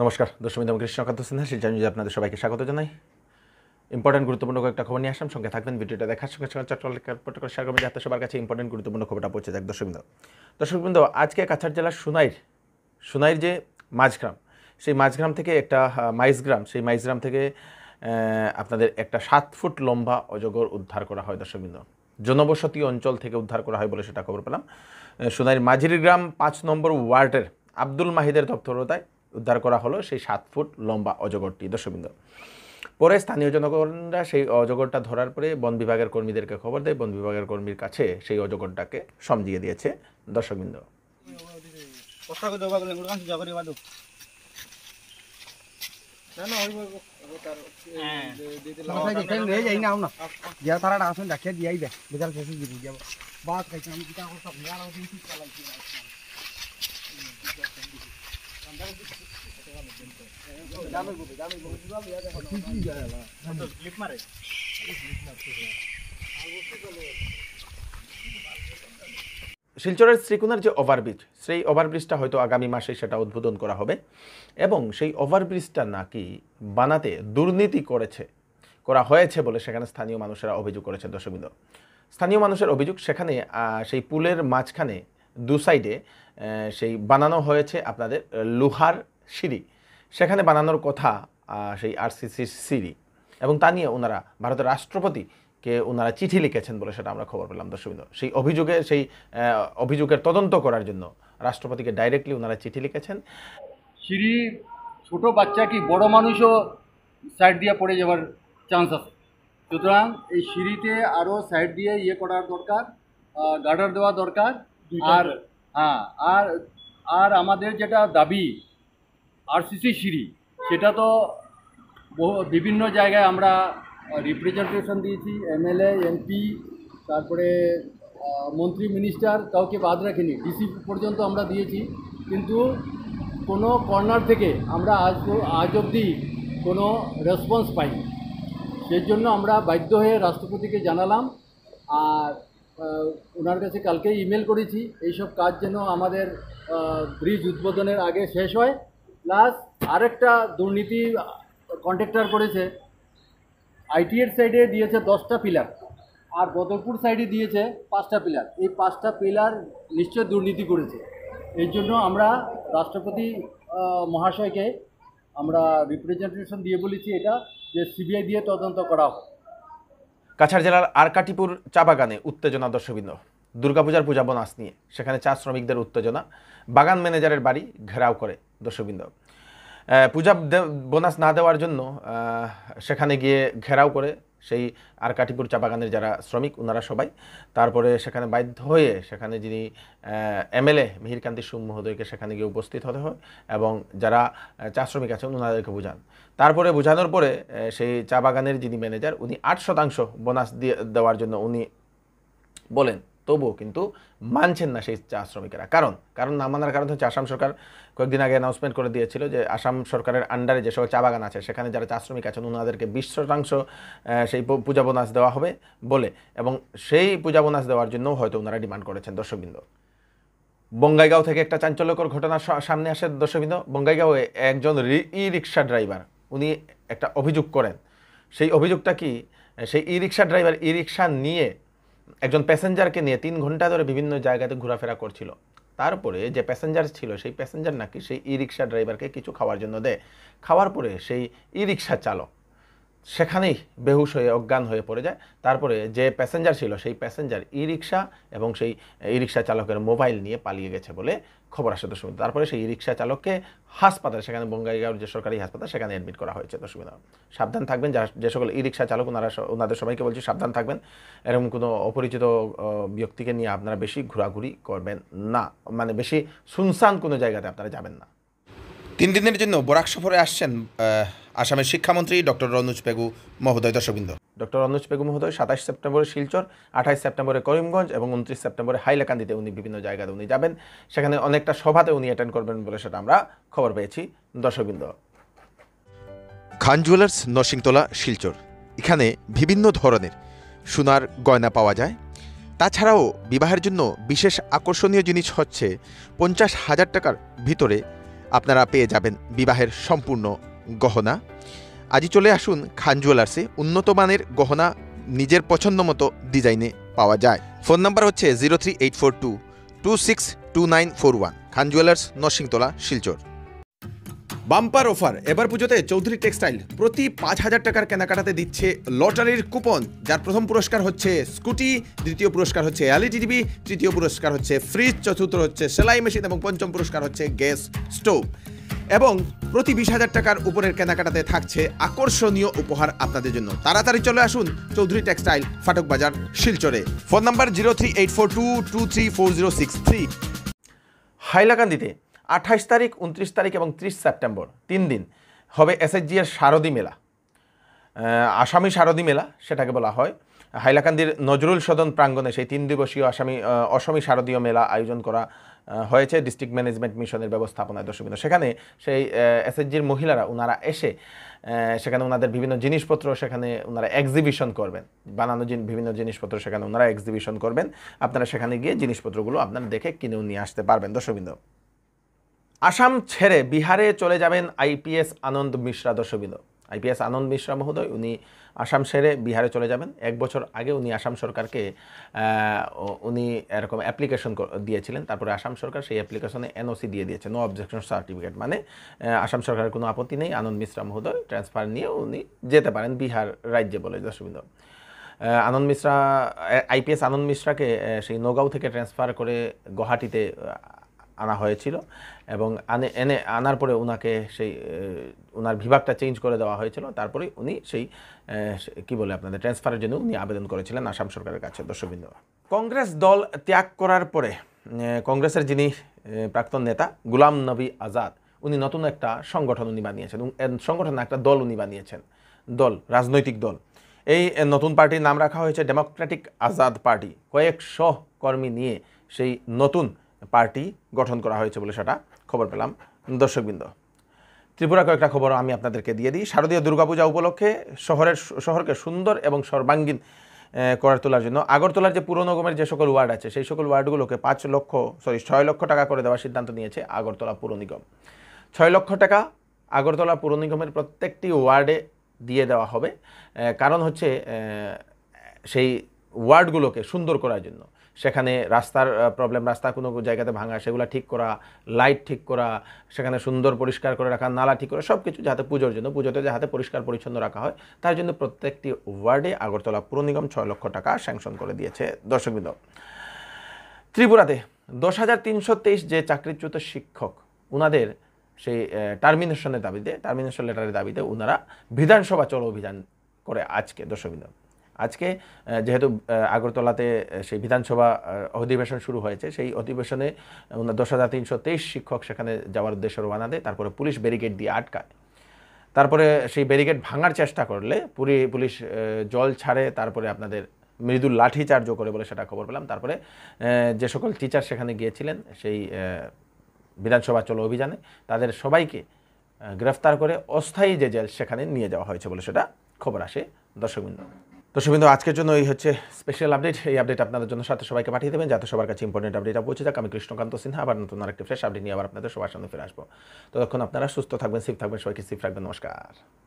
নমস্কার দর্শক আমি কৃষ্ণকান্ত সিনহা শিলচর আপনাদের সবাইকে স্বাগত জানাই ইম্পর্টেন্ট গুরুত্বপূর্ণ একটা খবর নিয়ে আসলাম সঙ্গে থাকবেন ভিডিওটা দেখার সঙ্গে সঙ্গে চট্টলাট করে যাতে সবার কাছে ইম্পর্টেন্ট গুরুত্বপূর্ণ খবরটা পৌঁছে যাক দর্শকবৃন্দ দর্শকবৃন্দ আজকে কাছাড় জেলার সুনাইর সুনাইর যে মাঝগ্রাম সেই মাঝগ্রাম থেকে একটা মাইজগ্রাম সেই মাইজগ্রাম থেকে আপনাদের একটা সাত ফুট লম্বা অজগর উদ্ধার করা হয় দর্শকবৃন্দ জনবসতি অঞ্চল থেকে উদ্ধার করা হয় বলে সেটা খবর পেলাম সুনাইর মাঝির গ্রাম পাঁচ নম্বর ওয়ার্ডের আব্দুল মাহিদের দপ্তরতায় উদ্ধার করা হলো সেই সাত ফুট লম্বা অজগরটি দর্শকবৃন্দ পরে স্থানীয় জনগণরা সেই অজগরটা ধরার পরে বন বিভাগের কর্মীদেরকে খবর দেয় বন বিভাগের কর্মীর কাছে সেই অজগরটাকে সমজিয়ে দিয়েছে দর্শকবৃন্দ দিয়া হ্যাঁ। শিলচরের শ্রীকুণার যে ওভারব্রিজ সেই ওভারব্রিজটা হয়তো আগামী মাসে সেটা উদ্বোধন করা হবে এবং সেই ওভারব্রিজটা নাকি বানাতে দুর্নীতি করেছে করা হয়েছে বলে সেখানে স্থানীয় মানুষেরা অভিযোগ করেছে দর্শকবৃন্দ স্থানীয় মানুষের অভিযোগ সেখানে সেই পুলের মাঝখানে দু সাইডে সেই বানানো হয়েছে আপনাদের লোহার সিঁড়ি সেখানে বানানোর কথা সেই আরসিসির সিঁড়ি এবং তা নিয়ে ওনারা ভারতের রাষ্ট্রপতি কে ওনারা চিঠি লিখেছেন বলে সেটা আমরা খবর পেলাম দর্শকবৃন্দ সেই অভিযোগে সেই অভিযোগের তদন্ত করার জন্য রাষ্ট্রপতিকে ডাইরেক্টলি ওনারা চিঠি লিখেছেন সিঁড়ি ছোট বাচ্চা কি বড় মানুষও সাইড দিয়ে পড়ে যাওয়ার চান্স আছে সুতরাং এই সিঁড়িতে আরও সাইড দিয়ে ইয়ে করার দরকার গার্ডার দেওয়া দরকার আর হ্যাঁ আর আর আমাদের যেটা দাবি আরসিসি সিঁড়ি সেটা তো বহু বিভিন্ন জায়গায় আমরা রিপ্রেজেন্টেশন দিয়েছি এমএলএ এমপি তারপরে মন্ত্রী মিনিস্টার কাউকে বাদ রাখিনি ডিসি পর্যন্ত আমরা দিয়েছি কিন্তু কোনো কর্নার থেকে আমরা আজ আজ অবধি কোনো রেসপন্স পাইনি সেই জন্য আমরা বাধ্য হয়ে রাষ্ট্রপতিকে জানালাম আর ওনার কাছে কালকে ইমেল করেছি এইসব কাজ যেন আমাদের ব্রিজ উদ্বোধনের আগে শেষ হয় প্লাস আরেকটা দুর্নীতি কন্ট্রাক্টর করেছে আইটিএর সাইডে দিয়েছে দশটা পিলার আর বদরপুর সাইডে দিয়েছে পাঁচটা পিলার এই পাঁচটা পিলার নিশ্চয় দুর্নীতি করেছে এর জন্য আমরা রাষ্ট্রপতি মহাশয়কে আমরা রিপ্রেজেন্টেশন দিয়ে বলেছি এটা যে সিবিআই দিয়ে তদন্ত করা হোক কাছাড় জেলার আরকাটিপুর চা বাগানে উত্তেজনা দর্শকবৃন্দ দুর্গাপূজার পূজা বোনাস নিয়ে সেখানে চা শ্রমিকদের উত্তেজনা বাগান ম্যানেজারের বাড়ি ঘেরাও করে দর্শকবৃন্দ পূজা বোনাস না দেওয়ার জন্য সেখানে গিয়ে ঘেরাও করে সেই আর চা বাগানের যারা শ্রমিক ওনারা সবাই তারপরে সেখানে বাধ্য হয়ে সেখানে যিনি এমএলএ মিহিরকান্তি সুম মহোদয়কে সেখানে গিয়ে উপস্থিত হতে হয় এবং যারা চা শ্রমিক আছেন ওনাদেরকে বোঝান তারপরে বোঝানোর পরে সেই চা বাগানের যিনি ম্যানেজার উনি আট শতাংশ বোনাস দিয়ে দেওয়ার জন্য উনি বলেন তবুও কিন্তু মানছেন না সেই চা শ্রমিকেরা কারণ কারণ না মানার কারণ হচ্ছে আসাম সরকার কয়েকদিন আগে অ্যানাউন্সমেন্ট করে দিয়েছিল যে আসাম সরকারের আন্ডারে যেসব চা বাগান আছে সেখানে যারা চা শ্রমিক আছেন ওনাদেরকে বিশ শতাংশ সেই পূজা বোনাস দেওয়া হবে বলে এবং সেই পূজা বোনাস দেওয়ার জন্য হয়তো ওনারা ডিমান্ড করেছেন দর্শকবৃন্দ বঙ্গাইগাঁও থেকে একটা চাঞ্চল্যকর ঘটনা সামনে আসে দর্শকবৃন্দ বঙ্গাইগাঁওয়ে একজন ই রিক্সা ড্রাইভার উনি একটা অভিযোগ করেন সেই অভিযোগটা কি সেই ই রিক্সা ড্রাইভার ই রিক্সা নিয়ে একজন প্যাসেঞ্জারকে নিয়ে তিন ঘন্টা ধরে বিভিন্ন জায়গাতে ঘোরাফেরা করছিল তারপরে যে প্যাসেঞ্জার ছিল সেই প্যাসেঞ্জার নাকি সেই ই রিক্সা ড্রাইভারকে কিছু খাওয়ার জন্য দেয় খাওয়ার পরে সেই ই রিক্সা চালক সেখানেই বেহুশ হয়ে অজ্ঞান হয়ে পড়ে যায় তারপরে যে প্যাসেঞ্জার ছিল সেই প্যাসেঞ্জার ই রিক্সা এবং সেই ই রিক্সা চালকের মোবাইল নিয়ে পালিয়ে গেছে বলে খবর আসে দশমিন তারপরে সেই রিক্সা চালককে হাসপাতালে সেখানে বঙ্গাইগাঁওর যে সরকারি হাসপাতাল সেখানে অ্যাডমিট করা হয়েছে দশমিন সাবধান থাকবেন যারা যে সকল ই রিক্সা চালক ওনারা ওনাদের সবাইকে বলছি সাবধান থাকবেন এরকম কোনো অপরিচিত ব্যক্তিকে নিয়ে আপনারা বেশি ঘোরাঘুরি করবেন না মানে বেশি সুনসান কোনো জায়গাতে আপনারা যাবেন না তিন দিনের জন্য বরাক সফরে আসছেন আসামের শিক্ষামন্ত্রী ডক্টর রনুজ পেগু মহোদয় দর্শকবৃন্দ ডক্টর রনুজ পেগু মহোদয় সাতাশ সেপ্টেম্বরে শিলচর আঠাশ সেপ্টেম্বরে করিমগঞ্জ এবং উনত্রিশ সেপ্টেম্বরে হাইলাকান্দিতে উনি বিভিন্ন জায়গাতে উনি যাবেন সেখানে অনেকটা সভাতে উনি অ্যাটেন্ড করবেন বলে সেটা আমরা খবর পেয়েছি দর্শকবৃন্দ খান জুয়েলার্স নরসিংতলা শিলচর এখানে বিভিন্ন ধরনের সোনার গয়না পাওয়া যায় তাছাড়াও বিবাহের জন্য বিশেষ আকর্ষণীয় জিনিস হচ্ছে পঞ্চাশ হাজার টাকার ভিতরে আপনারা পেয়ে যাবেন বিবাহের সম্পূর্ণ গহনা আজই চলে আসুন খান জুয়েলার্সে উন্নত মানের গহনা নিজের পছন্দ মতো ডিজাইনে পাওয়া যায় ফোন নাম্বার হচ্ছে zero three eight four two two six two nine four one Khan jewellers Narsingtola Silchar bumper offer এবার পুজোতে চৌধুরী টেক্সটাইল প্রতি পাঁচ হাজার টাকার কেনাকাটাতে দিচ্ছে লটারির কুপন যার প্রথম পুরস্কার হচ্ছে স্কুটি দ্বিতীয় পুরস্কার হচ্ছে এলইডি টিভি তৃতীয় পুরস্কার হচ্ছে ফ্রিজ চতুর্থ হচ্ছে সেলাই মেশিন এবং পঞ্চম পুরস্কার হচ্ছে গ্যাস স্টোভ এবং প্রতি বিশ হাজার টাকার উপরের কেনাকাটাতে থাকছে আকর্ষণীয় উপহার আপনাদের জন্য তাড়াতাড়ি চলে আসুন চৌধুরী টেক্সটাইল ফাটক বাজার শিলচরে phone number zero three eight four two two three four zero six three হাইলাকান্দিতে আঠাইশ তারিখ উনত্রিশ তারিখ এবং ত্রিশ সেপ্টেম্বর তিন দিন হবে এসএসজি এর শারদী মেলা আসামি শারদী মেলা সেটাকে বলা হয় হাইলাকান্দির নজরুল সদন প্রাঙ্গণে সেই তিন দিবসীয় আসামি অসমী শারদীয় মেলা আয়োজন করা হয়েছে ডিস্ট্রিক্ট ম্যানেজমেন্ট মিশনের ব্যবস্থাপনায় দর্শকবৃন্দ সেখানে সেই এসএসজির মহিলারা ওনারা এসে সেখানে ওনাদের বিভিন্ন জিনিসপত্র সেখানে ওনারা এক্সিবিশন করবেন বানানো বিভিন্ন জিনিসপত্র সেখানে ওনারা এক্সিবিশন করবেন আপনারা সেখানে গিয়ে জিনিসপত্রগুলো আপনারা দেখে কিনেও নিয়ে আসতে পারবেন দর্শকবৃন্দ আসাম ছেড়ে বিহারে চলে যাবেন আইপিএস আনন্দ মিশ্রা দর্শবিল আইপিএস আনন্দ মিশ্রা মহোদয় উনি আসাম ছেড়ে বিহারে চলে যাবেন এক বছর আগে উনি আসাম সরকারকে উনি এরকম অ্যাপ্লিকেশন দিয়েছিলেন তারপরে আসাম সরকার সেই অ্যাপ্লিকেশনে এনওসি দিয়ে দিয়েছে নো অবজেকশন সার্টিফিকেট মানে আসাম সরকারের কোনো আপত্তি নেই আনন্দ মিশ্রা মহোদয় ট্রান্সফার নিয়ে উনি যেতে পারেন বিহার রাজ্যে বলে দর্শবিন্দ আনন্দ মিশ্রা আইপিএস আনন্দ মিশ্রাকে সেই নগাঁও থেকে ট্রান্সফার করে গুয়াহাটিতে আনা হয়েছিল এবং আনে এনে আনার পরে ওনাকে সেই ওনার বিভাগটা চেঞ্জ করে দেওয়া হয়েছিল তারপরে উনি সেই কি বলে আপনাদের ট্রান্সফারের জন্য উনি আবেদন করেছিলেন আসাম সরকারের কাছে দর্শকবৃন্দ কংগ্রেস দল ত্যাগ করার পরে কংগ্রেসের যিনি প্রাক্তন নেতা গুলাম নবী আজাদ উনি নতুন একটা সংগঠন উনি বানিয়েছেন সংগঠন একটা দল উনি বানিয়েছেন দল রাজনৈতিক দল এই নতুন পার্টির নাম রাখা হয়েছে ডেমোক্রেটিক আজাদ পার্টি কয়েকশো কর্মী নিয়ে সেই নতুন পার্টি গঠন করা হয়েছে বলে সেটা খবর পেলাম দর্শকবৃন্দ ত্রিপুরা কয়েকটা খবর আমি আপনাদেরকে দিয়ে দিই শারদীয় দুর্গাপূজা উপলক্ষে শহরের শহরকে সুন্দর এবং সর্বাঙ্গীন করার তোলার জন্য আগরতলার যে পুরনো গমের যে সকল ওয়ার্ড আছে সেই সকল ওয়ার্ডগুলোকে পাঁচ লক্ষ সরি ছয় লক্ষ টাকা করে দেওয়ার সিদ্ধান্ত নিয়েছে আগরতলা পুর নিগম ছয় লক্ষ টাকা আগরতলা পুর নিগমের প্রত্যেকটি ওয়ার্ডে দিয়ে দেওয়া হবে কারণ হচ্ছে সেই ওয়ার্ডগুলোকে সুন্দর করার জন্য সেখানে রাস্তার প্রবলেম রাস্তা কোনো জায়গাতে ভাঙা সেগুলো ঠিক করা লাইট ঠিক করা সেখানে সুন্দর পরিষ্কার করে রাখা নালা ঠিক করা সব কিছু যাতে পুজোর জন্য পুজোতে যাতে পরিষ্কার পরিচ্ছন্ন রাখা হয় তার জন্য প্রত্যেকটি ওয়ার্ডে আগরতলা পুর নিগম ছয় লক্ষ টাকা স্যাংশন করে দিয়েছে দর্শকবৃন্দ ত্রিপুরাতে দশ হাজার তিনশো তেইশ যে চাকরিচ্যুত শিক্ষক ওনাদের সেই টার্মিনেশনের দাবিতে টার্মিনেশন লেটারের দাবিতে ওনারা বিধানসভা চলো অভিযান করে আজকে দর্শকবৃন্দ আজকে যেহেতু আগরতলাতে সেই বিধানসভা অধিবেশন শুরু হয়েছে সেই অধিবেশনে দশ হাজার তিনশো তেইশ শিক্ষক সেখানে যাওয়ার উদ্দেশ্যে রওনা দেয় তারপরে পুলিশ ব্যারিকেড দিয়ে আটকায় তারপরে সেই ব্যারিকেড ভাঙার চেষ্টা করলে পুরী পুলিশ জল ছাড়ে তারপরে আপনাদের মৃদু লাঠিচার্জ করে বলে সেটা খবর পেলাম তারপরে যে সকল টিচার সেখানে গিয়েছিলেন সেই বিধানসভা চলো অভিযানে তাদের সবাইকে গ্রেফতার করে অস্থায়ী যে জেল সেখানে নিয়ে যাওয়া হয়েছে বলে সেটা খবর আসে দর্শকবৃন্দ দর্শকবৃন্দ আজকের জন্য এই হচ্ছে স্পেশাল আপডেট এই আপডেট আপনাদের জন্য সাথে সবাইকে পাঠিয়ে দেবেন যাতে সবার কাছে ইম্পর্টেন্ট আপডেটটা পৌঁছে যাক আমি কৃষ্ণকান্ত সিনহা আবার নতুন আরেকটি ফ্রেশ আপডেট নিয়ে আবার আপনাদের সবার সামনে ফিরে আসবো ততক্ষণ আপনারা সুস্থ থাকবেন সেফ থাকবেন সবাইকে সেফ রাখবেন নমস্কার